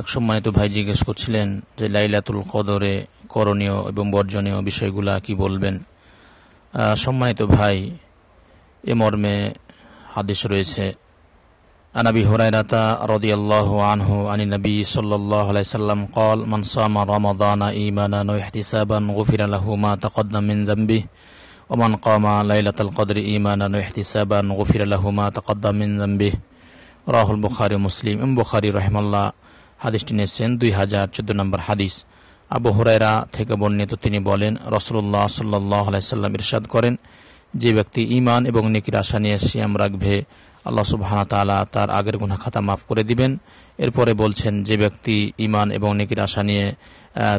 এক সম্মানিত ভাই জিজ্ঞেস করছিলেন যে লাইলাতুল কদরে করণীয় এবং বর্জনীয় বিষয়গুলা কি বলবেন সম্মানিত ভাই এ মর্মে হাদিস রয়েছে আনাবি হরাইরাতা রদি আল্লাহ আনহু আনি নবী সাল্লাহ আলাই সাল্লাম কল মনসাম রমাদানা ইমানা নহিসাবান গফির আলহুমা তকদ্দাম মিন ওমান কমা লাইলাতাল কদর ইমানা নহিসাবান গফির আলহুমা তকদ্দাম মিন রাহুল বুখারি মুসলিম ইম বুখারি রহমাল্লাহ হাদিসটি নিয়েছেন দুই হাজার চোদ্দ নম্বর হাদিস আবু হরাইরা থেকে বর্ণিত তিনি বলেন রসুল্লাহ সাল্লাহ আলাইসাল্লাম ইরশাদ করেন যে ব্যক্তি ইমান এবং নেকির আশা নিয়ে সিয়াম রাখবে আল্লাহ সুবাহানা তালা তার আগের গুনা খাতা মাফ করে দিবেন এরপরে বলছেন যে ব্যক্তি ইমান এবং নেকির আশা নিয়ে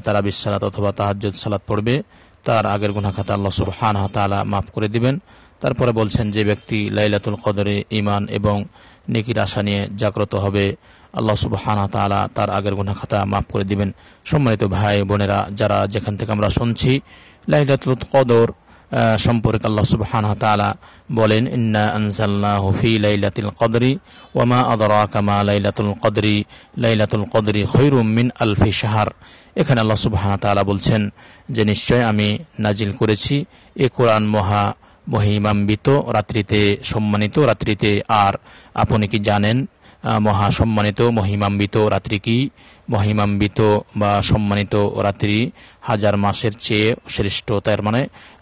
তারা বিশ্বালাত অথবা তাহাজ্জুদ সালাত পড়বে তার আগের গুনা খাতা আল্লাহ সুবাহানা তালা মাফ করে দিবেন তারপরে বলছেন যে ব্যক্তি লাইলাতুল কদরে ইমান এবং নেকির আশা নিয়ে জাগ্রত হবে আল্লাহ সুবাহানা তালা তার আগের গুনা খাতা মাফ করে দিবেন সম্মানিত ভাই বোনেরা যারা যেখান থেকে আমরা শুনছি লাইলাতুল কদর সম্পর্কে আল্লাহ সুবহান তালা বলেন ইন্না আনসাল্লাহ ফি লাইলাতুল কদরি ওয়ামা আদরা কামা লাইলাতুল কদরি লাইলাতুল কদরি খৈরুম মিন আলফি শাহার এখানে আল্লাহ সুবহান তালা বলছেন যে নিশ্চয় আমি নাজিল করেছি এ কোরআন মহা মহিমাম্বিত রাত্রিতে সম্মানিত রাত্রিতে আর আপনি কি জানেন মহাসম্মানিত মহিমাম্বিত রাত্রি কি মহিমাম্বিত বা সম্মানিত রাত্রি হাজার মাসের চেয়ে শ্রেষ্ঠ তার মানে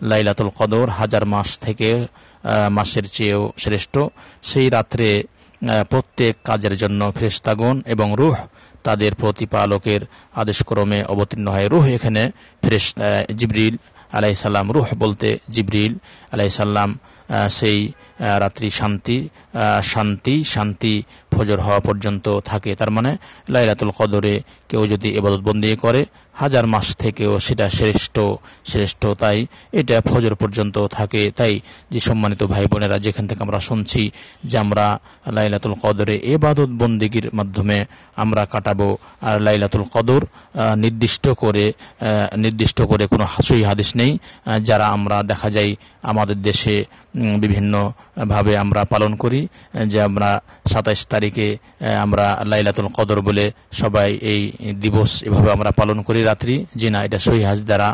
লাইলাতুল কদর হাজার মাস থেকে মাসের চেয়েও শ্রেষ্ঠ সেই রাত্রে প্রত্যেক কাজের জন্য ফেরেস্তাগণ এবং রুহ তাদের প্রতিপালকের আদেশক্রমে অবতীর্ণ হয় রুহ এখানে ফেরেস্তা জিবরিল আলাইসাল্লাম রুহ বলতে জিবরিল আলাইসাল্লাম সেই রাত্রি শান্তি শান্তি শান্তি ফজর হওয়া পর্যন্ত থাকে তার মানে লাইলাতুল কদরে কেউ যদি এবাদত করে হাজার মাস থেকেও সেটা শ্রেষ্ঠ শ্রেষ্ঠ তাই এটা ফজর পর্যন্ত থাকে তাই যে সম্মানিত ভাই বোনেরা যেখান থেকে আমরা শুনছি যে আমরা লাইলাতুল কদরে এবাদত বন্দিগির মাধ্যমে আমরা কাটাবো আর লাইলাতুল কদর নির্দিষ্ট করে নির্দিষ্ট করে কোনো হাসুই হাদিস নেই যারা আমরা দেখা যায় আমাদের দেশে বিভিন্নভাবে আমরা পালন করি যে আমরা সাতাইশ তারিখে আমরা লাইলাতুল কদর বলে সবাই এই দিবস এভাবে আমরা পালন করি পরবর্তী রাত্রি যে না এটা সহি হাজ দ্বারা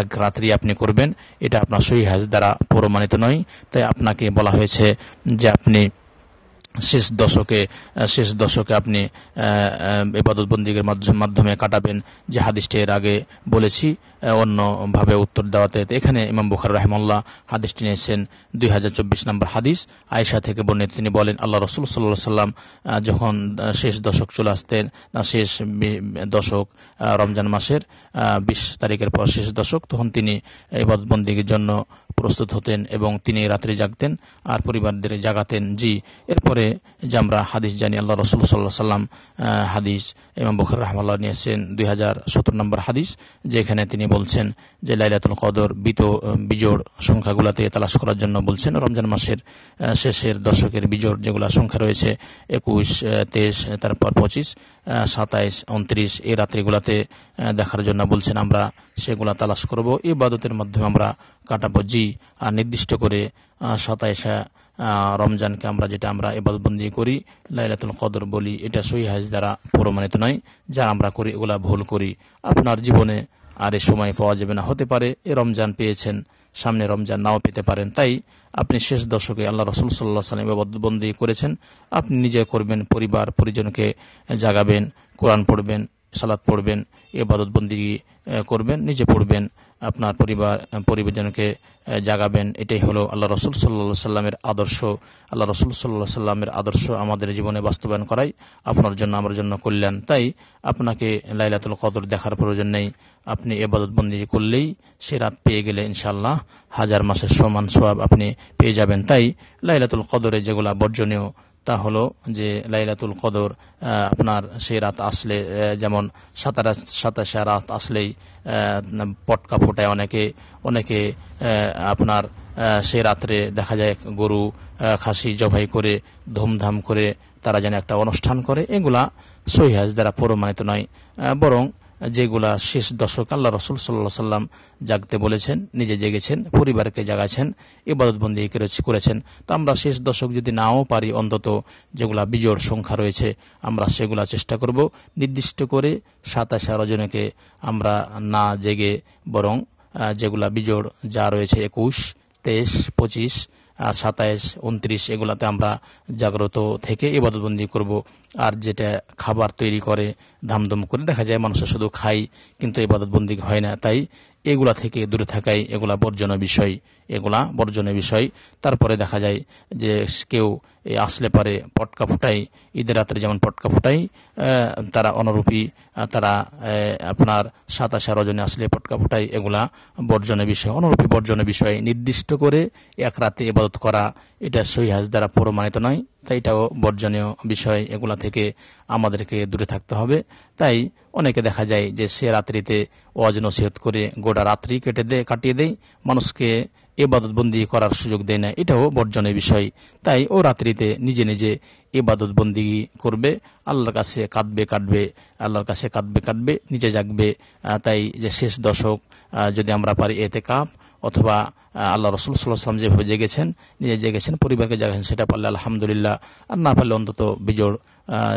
এক রাত্রি আপনি করবেন এটা আপনার সহি হাজ দ্বারা প্রমাণিত নয় তাই আপনাকে বলা হয়েছে যে আপনি শেষ দশকে শেষ দশকে আপনি এবাদতবন্দিগের মাধ্যমে কাটাবেন যে হাদিসটি এর আগে বলেছি অন্যভাবে উত্তর দেওয়াতে এখানে ইমাম বুখার রাহমল্লাহ হাদিসটি নিয়েছেন দুই হাজার চব্বিশ নম্বর হাদিস আয়েশা থেকে বর্ণিত তিনি বলেন আল্লাহ রসুল সাল্লাহ সাল্লাম যখন শেষ দশক চলে আসতেন না শেষ দশক রমজান মাসের বিশ তারিখের পর শেষ দশক তখন তিনি এবাদতবন্দিগের জন্য প্রস্তুত হতেন এবং তিনি রাত্রে জাগতেন আর পরিবারদের জাগাতেন জি এরপরে যে আমরা হাদিস জানি আল্লাহ রসুল সাল্লাহ সাল্লাম হাদিস এবং বখর রহমাল্লাহ নিয়েছেন দুই হাজার সতেরো নম্বর হাদিস যেখানে তিনি বলছেন যে লাইলাতুল কদর বিত বিজোড় সংখ্যাগুলাতে তালাশ করার জন্য বলছেন রমজান মাসের শেষের দশকের বিজোড় যেগুলো সংখ্যা রয়েছে একুশ তেইশ তারপর পঁচিশ সাতাইশ উনত্রিশ এই রাত্রিগুলাতে দেখার জন্য বলছেন আমরা সেগুলা তালাশ করব ইবাদতের মাধ্যমে আমরা কাটাবো জি নির্দিষ্ট করে সাতাইশা রমজানকে আমরা যেটা আমরা এবাদবন্দি করি লাইলাতুল কদর বলি এটা সহিহাজ হাজ দ্বারা প্রমাণিত নয় যা আমরা করি এগুলা ভুল করি আপনার জীবনে আর এ সময় পাওয়া যাবে না হতে পারে এ রমজান পেয়েছেন সামনে রমজান নাও পেতে পারেন তাই আপনি শেষ দশকে আল্লাহ রসুল সাল্লাহ সাল্লাম এবাদবন্দি করেছেন আপনি নিজে করবেন পরিবার পরিজনকে জাগাবেন কোরআন পড়বেন সালাদ পড়বেন এবাদতবন্দি করবেন নিজে পড়বেন আপনার পরিবার পরিবারজনকে জাগাবেন এটাই হলো আল্লাহ রসুল সাল্লা সাল্লামের আদর্শ আল্লাহ রসুল সাল্লা সাল্লামের আদর্শ আমাদের জীবনে বাস্তবায়ন করাই আপনার জন্য আমার জন্য কল্যাণ তাই আপনাকে লাইলাতুল কদর দেখার প্রয়োজন নেই আপনি এবাদতবন্দি করলেই সে রাত পেয়ে গেলে ইনশাল্লাহ হাজার মাসের সমান সোয়াব আপনি পেয়ে যাবেন তাই লাইলাতুল কদরে যেগুলো বর্জনীয় তা হলো যে লাইলাতুল কদর আপনার সেই রাত আসলে যেমন সাতারা সাতাশে রাত আসলেই পটকা ফোটায় অনেকে অনেকে আপনার সে রাত্রে দেখা যায় গরু খাসি জবাই করে ধুমধাম করে তারা যেন একটা অনুষ্ঠান করে এগুলা সহি দ্বারা প্রমাণিত নয় বরং যেগুলা শেষ দশক আল্লাহ রসুল সাল্লা সাল্লাম জাগতে বলেছেন নিজে জেগেছেন পরিবারকে জাগাছেন ইবাদতবন্দি করেছেন তো আমরা শেষ দশক যদি নাও পারি অন্তত যেগুলা বিজোড় সংখ্যা রয়েছে আমরা সেগুলা চেষ্টা করব নির্দিষ্ট করে সাতাশে রজনীকে আমরা না জেগে বরং যেগুলা বিজোড় যা রয়েছে একুশ তেইশ পঁচিশ সাতাইশ উনত্রিশ এগুলাতে আমরা জাগ্রত থেকে ইবাদতবন্দি করব আর যেটা খাবার তৈরি করে ধামধুম করে দেখা যায় মানুষের শুধু খাই কিন্তু এবাদতবন্দি হয় না তাই এগুলা থেকে দূরে থাকাই এগুলা বর্জনের বিষয় এগুলা বর্জনের বিষয় তারপরে দেখা যায় যে কেউ আসলে পারে পটকা ফুটাই ঈদের রাত্রে যেমন পটকা ফুটাই তারা অনুরূপী তারা আপনার সাতাশে রজনে আসলে পটকা ফুটাই এগুলা বর্জনের বিষয় অনুরূপী বর্জনের বিষয়ে নির্দিষ্ট করে এক রাতে এবাদত করা এটা সহিহাজ দ্বারা প্রমাণিত নয় তাই এটাও বর্জনীয় বিষয় এগুলা থেকে আমাদেরকে দূরে থাকতে হবে তাই অনেকে দেখা যায় যে সে রাত্রিতে অজন নসিহত করে গোটা রাত্রি কেটে দেয় কাটিয়ে দেয় মানুষকে এবাদতবন্দি করার সুযোগ দেয় না এটাও বর্জনের বিষয় তাই ও রাত্রিতে নিজে নিজে এবাদতবন্দি করবে আল্লাহর কাছে কাঁদবে কাটবে আল্লাহর কাছে কাঁদবে কাটবে নিজে জাগবে তাই যে শেষ দশক যদি আমরা পারি এতে কাপ অথবা আল্লাহ রসুল সাল্লাহাম যেভাবে জেগেছেন নিজে জেগেছেন পরিবারকে জাগেছেন সেটা পারলে আলহামদুলিল্লাহ আর না পারলে অন্তত বিজোড়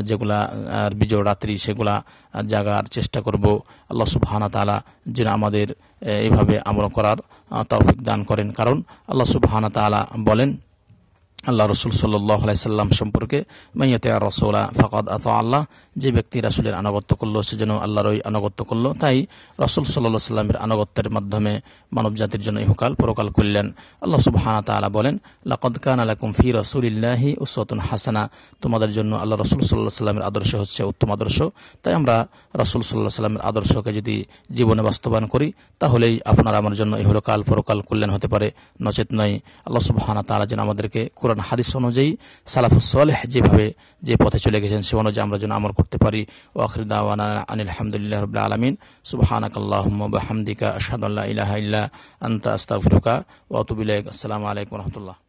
যেগুলা আর বিজোড় রাত্রি সেগুলা জাগার চেষ্টা করব আল্লাহ সুবাহানা তালা যেন আমাদের এইভাবে আমল করার তৌফিক দান করেন কারণ আল্লাহ সুবাহানা তালা বলেন আল্লাহ রসুল সাল্লাহ সাল্লাম সম্পর্কে মাইয়াতে রসোলা আত আল্লাহ যে ব্যক্তি রাসুলের আনুগত্য করলো সে যেন আল্লাহরই আনুগত্য করলো তাই রসুল সাল্লাহ সাল্লামের আনুগত্যের মাধ্যমে মানব জাতির জন্য ইহকাল পরকাল করলেন আল্লাহ সুবাহানা তালা বলেন লাকদ কান আলাকুম ফি রসুলিল্লাহি উসতুন হাসানা তোমাদের জন্য আল্লাহ রসুল সাল্লাহ সাল্লামের আদর্শ হচ্ছে উত্তম আদর্শ তাই আমরা রসুল সাল্লাহ সাল্লামের আদর্শকে যদি জীবনে বাস্তবায়ন করি তাহলেই আপনারা আমার জন্য ইহকাল পরকাল কল্যাণ হতে পারে নচেত নয় আল্লাহ সুবাহানা তালা যেন আমাদেরকে কোরআন কোরআন হাদিস অনুযায়ী সালাফুসলেহ যেভাবে যে পথে চলে গেছেন সে অনুযায়ী আমরা যেন আমল করতে পারি ও আখরিদ আনিলামদুলিল্লাহ আলমিন সুবাহানকাল্লাহমদিকা আসাদুল্লাহ ইলাহ ইল্লা আন্তা আস্তাফরুকা ওয়াতুবিল্লাহ আসসালামু আলাইকুম রহমতুল্লাহ